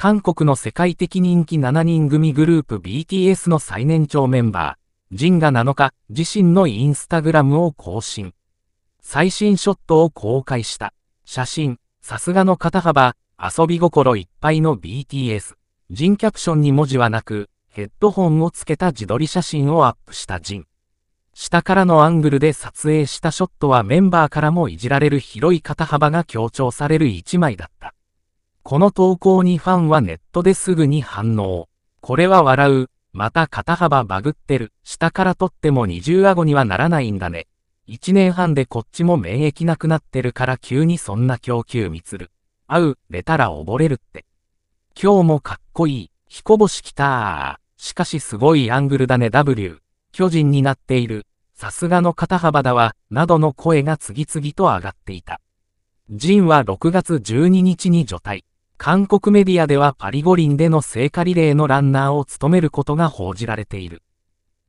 韓国の世界的人気7人組グループ BTS の最年長メンバー、ジンが7日、自身のインスタグラムを更新。最新ショットを公開した。写真、さすがの肩幅、遊び心いっぱいの BTS。ジンキャプションに文字はなく、ヘッドホンをつけた自撮り写真をアップしたジン。下からのアングルで撮影したショットはメンバーからもいじられる広い肩幅が強調される一枚だった。この投稿にファンはネットですぐに反応。これは笑う。また肩幅バグってる。下から取っても二重顎にはならないんだね。一年半でこっちも免疫なくなってるから急にそんな供給みつる。会う、出たら溺れるって。今日もかっこいい。彦星来たー。しかしすごいアングルだね W。巨人になっている。さすがの肩幅だわ。などの声が次々と上がっていた。ジンは6月12日に除隊。韓国メディアではパリ五輪での聖火リレーのランナーを務めることが報じられている。